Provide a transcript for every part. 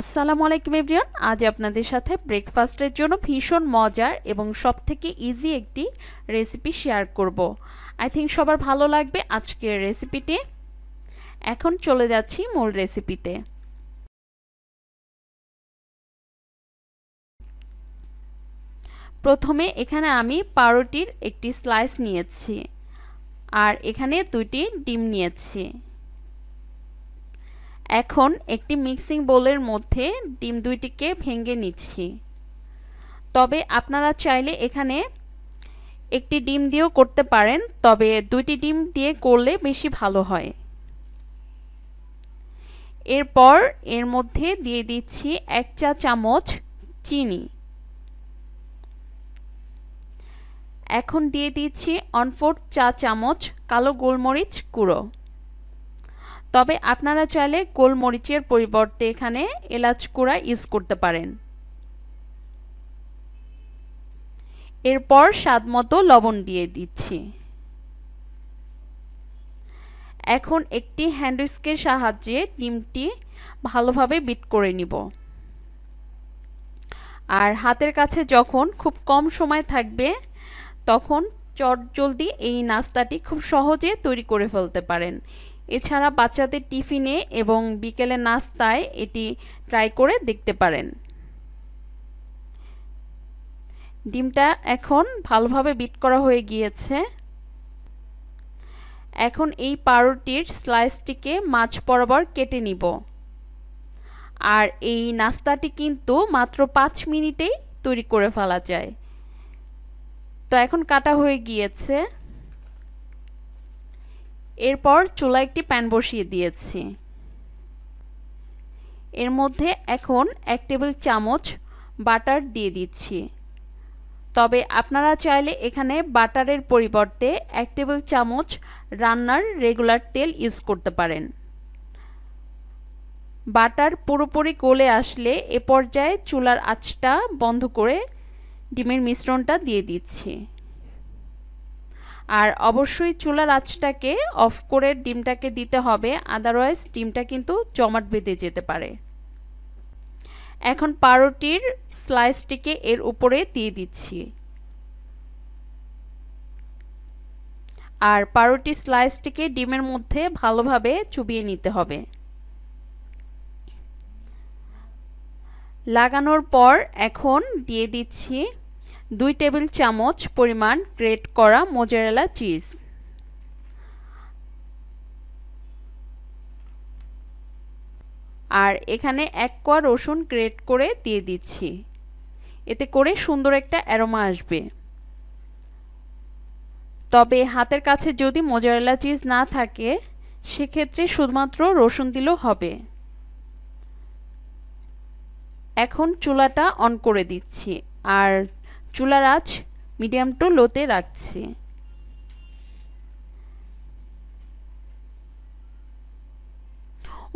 আসসালামু আলাইকুম এভরিয়ান আজ আপনাদের সাথে ব্রেকফাস্টের জন্য ভীষণ মজার এবং সব থেকে ইজি একটি রেসিপি শেয়ার করব। আই থিঙ্ক সবার ভালো লাগবে আজকের রেসিপিটি এখন চলে যাচ্ছি মূল রেসিপিতে প্রথমে এখানে আমি পাউরুটির একটি স্লাইস নিয়েছি আর এখানে দুইটি ডিম নিয়েছি এখন একটি মিক্সিং বোলের মধ্যে ডিম দুইটিকে ভেঙে নিচ্ছি তবে আপনারা চাইলে এখানে একটি ডিম দিয়েও করতে পারেন তবে দুইটি ডিম দিয়ে করলে বেশি ভালো হয় এরপর এর মধ্যে দিয়ে দিচ্ছি এক চা চামচ চিনি এখন দিয়ে দিচ্ছি অনফোর্থ চা চামচ কালো গোলমরিচ গুঁড়ো তবে আপনারা চাইলে গোলমরিচের পরিবর্তে এখানে এলাচ কুড়া ইউজ করতে পারেন এরপর স্বাদ মতো লবণ দিয়ে দিচ্ছি এখন একটি হ্যান্ডউইস্কের সাহায্যে ডিমটি ভালোভাবে বিট করে নিব আর হাতের কাছে যখন খুব কম সময় থাকবে তখন চট জলদি এই নাস্তাটি খুব সহজে তৈরি করে ফেলতে পারেন এছাড়া বাচ্চাদের টিফিনে এবং বিকেলে নাস্তায় এটি ট্রাই করে দেখতে পারেন ডিমটা এখন ভালোভাবে বিট করা হয়ে গিয়েছে এখন এই পাউরুটির স্লাইসটিকে মাছ বরাবর কেটে নিব আর এই নাস্তাটি কিন্তু মাত্র পাঁচ মিনিটেই তৈরি করে ফেলা যায় তো এখন কাটা হয়ে গিয়েছে এরপর চুলা একটি প্যান বসিয়ে দিয়েছি এর মধ্যে এখন এক টেবিল চামচ বাটার দিয়ে দিচ্ছি তবে আপনারা চাইলে এখানে বাটারের পরিবর্তে এক টেবিল চামচ রান্নার রেগুলার তেল ইউজ করতে পারেন বাটার পুরোপুরি গলে আসলে এ পর্যায়ে চুলার আঁচটা বন্ধ করে ডিমের মিশ্রণটা দিয়ে দিচ্ছি আর অবশ্যই চুলার আঁচটাকে অফ করে ডিমটাকে দিতে হবে আদারওয়াইজ ডিমটা কিন্তু জমাট বেঁধে যেতে পারে এখন পাউরুটির স্লাইসটিকে এর উপরে দিয়ে দিচ্ছি আর পাউরুটি স্লাইসটিকে ডিমের মধ্যে ভালোভাবে চুবিয়ে নিতে হবে লাগানোর পর এখন দিয়ে দিচ্ছি দুই টেবিল চামচ পরিমাণ গ্রেট করা মোজারেলা চিজ আর এখানে এক কোয়া রসুন গ্রেট করে দিয়ে দিচ্ছি এতে করে সুন্দর একটা অ্যারোমা আসবে তবে হাতের কাছে যদি মোজারেলা চিজ না থাকে সেক্ষেত্রে শুধুমাত্র রসুন দিলেও হবে এখন চুলাটা অন করে দিচ্ছি আর চুলার আঁচ মিডিয়াম টু লোতে রাখছি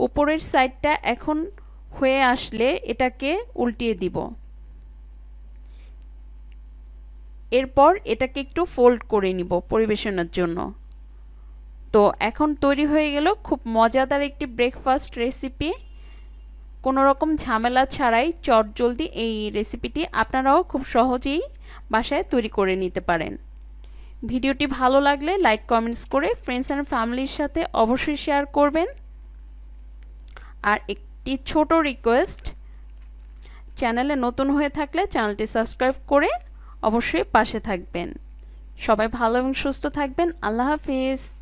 উপরের সাইডটা এখন হয়ে আসলে এটাকে উল্টিয়ে দিব এরপর এটাকে একটু ফোল্ড করে নিব পরিবেশনের জন্য তো এখন তৈরি হয়ে গেল খুব মজাদার একটি ব্রেকফাস্ট রেসিপি কোনো রকম ঝামেলা ছাড়াই চটজলদি এই রেসিপিটি আপনারাও খুব সহজেই বাসায় তৈরি করে নিতে পারেন ভিডিওটি ভালো লাগলে লাইক কমেন্টস করে ফ্রেন্ডস অ্যান্ড ফ্যামিলির সাথে অবশ্যই শেয়ার করবেন আর একটি ছোট রিকোয়েস্ট চ্যানেলে নতুন হয়ে থাকলে চ্যানেলটি সাবস্ক্রাইব করে অবশ্যই পাশে থাকবেন সবাই ভালো এবং সুস্থ থাকবেন আল্লাহ হাফিজ